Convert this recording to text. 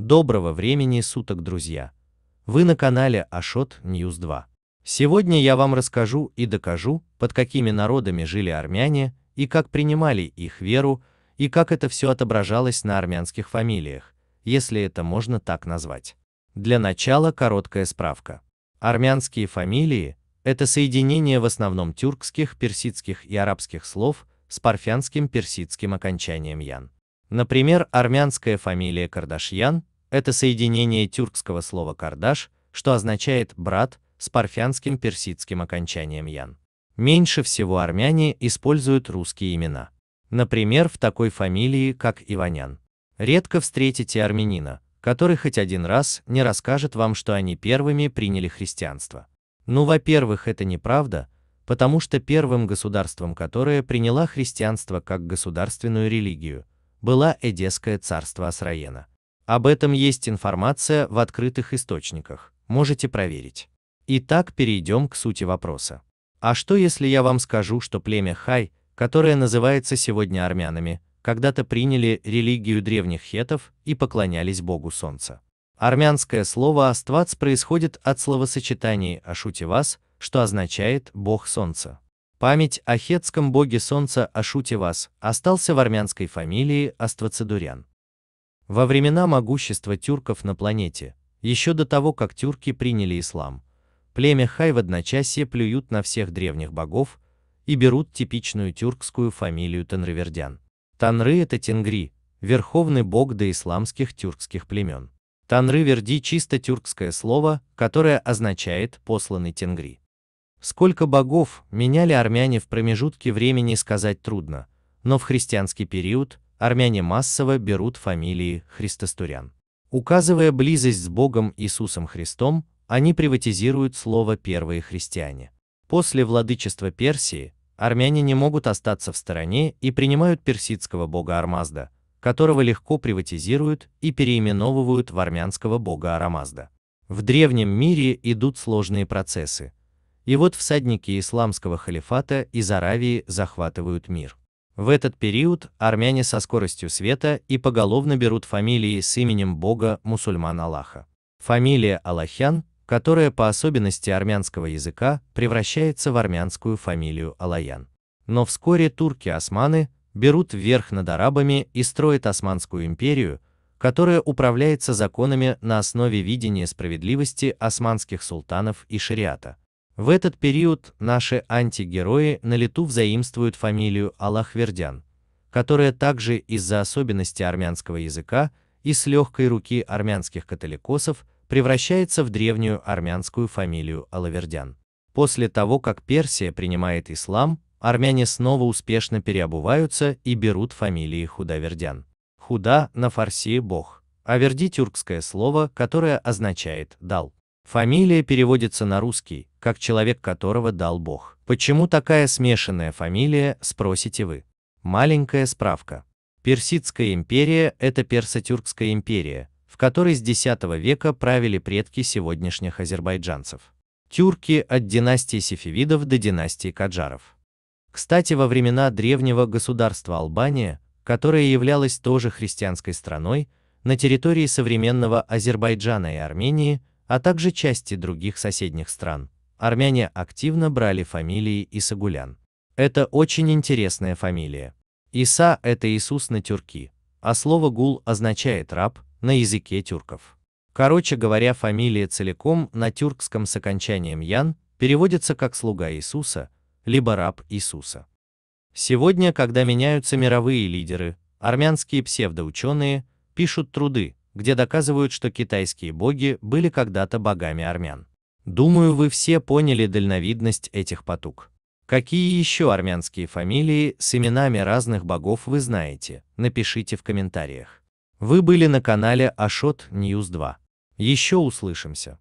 Доброго времени суток, друзья! Вы на канале Ашот News 2. Сегодня я вам расскажу и докажу, под какими народами жили армяне и как принимали их веру, и как это все отображалось на армянских фамилиях, если это можно так назвать. Для начала короткая справка. Армянские фамилии – это соединение в основном тюркских, персидских и арабских слов с парфянским персидским окончанием ян. Например, армянская фамилия Кардашьян это соединение тюркского слова «кардаш», что означает «брат» с парфянским персидским окончанием «ян». Меньше всего армяне используют русские имена. Например, в такой фамилии, как Иванян. Редко встретите армянина, который хоть один раз не расскажет вам, что они первыми приняли христианство. Ну, во-первых, это неправда, потому что первым государством, которое приняло христианство как государственную религию, была Эдесское царство Асраена. Об этом есть информация в открытых источниках, можете проверить. Итак, перейдем к сути вопроса. А что если я вам скажу, что племя Хай, которое называется сегодня армянами, когда-то приняли религию древних хетов и поклонялись богу солнца? Армянское слово «аствац» происходит от словосочетаний «ашутивас», что означает «бог солнца». Память о хетском боге солнца Ашутивас остался в армянской фамилии Аствацедурян. Во времена могущества тюрков на планете, еще до того, как тюрки приняли ислам, племя Хай в одночасье плюют на всех древних богов и берут типичную тюркскую фамилию Танривердян. Танры – это Тенгри, верховный бог доисламских тюркских племен. Танры-Верди – чисто тюркское слово, которое означает «посланный Тенгри». Сколько богов меняли армяне в промежутке времени сказать трудно, но в христианский период – армяне массово берут фамилии христостурян. Указывая близость с Богом Иисусом Христом, они приватизируют слово «первые христиане». После владычества Персии армяне не могут остаться в стороне и принимают персидского бога Армазда, которого легко приватизируют и переименовывают в армянского бога Арамазда. В древнем мире идут сложные процессы. И вот всадники исламского халифата из Аравии захватывают мир. В этот период армяне со скоростью света и поголовно берут фамилии с именем бога мусульман Аллаха. Фамилия Аллахян, которая по особенности армянского языка превращается в армянскую фамилию Алаян. Но вскоре турки-османы берут верх над арабами и строят Османскую империю, которая управляется законами на основе видения справедливости османских султанов и шариата. В этот период наши антигерои на лету взаимствуют фамилию Аллахвердян, которая также из-за особенности армянского языка и с легкой руки армянских католикосов превращается в древнюю армянскую фамилию Алавердян. После того, как Персия принимает ислам, армяне снова успешно переобуваются и берут фамилии Худавердян. Худа на фарси бог, а верди тюркское слово, которое означает дал. Фамилия переводится на русский как человек которого дал Бог. Почему такая смешанная фамилия, спросите вы? Маленькая справка. Персидская империя – это Персо-Тюркская империя, в которой с X века правили предки сегодняшних азербайджанцев. Тюрки от династии сефевидов до династии каджаров. Кстати, во времена древнего государства Албания, которое являлось тоже христианской страной, на территории современного Азербайджана и Армении, а также части других соседних стран, армяне активно брали фамилии Исагулян. Это очень интересная фамилия. Иса – это Иисус на тюрки, а слово гул означает раб на языке тюрков. Короче говоря, фамилия целиком на тюркском с окончанием ян переводится как слуга Иисуса, либо раб Иисуса. Сегодня, когда меняются мировые лидеры, армянские псевдоученые пишут труды, где доказывают, что китайские боги были когда-то богами армян. Думаю, вы все поняли дальновидность этих потуг. Какие еще армянские фамилии с именами разных богов вы знаете, напишите в комментариях. Вы были на канале Ашот News 2. Еще услышимся.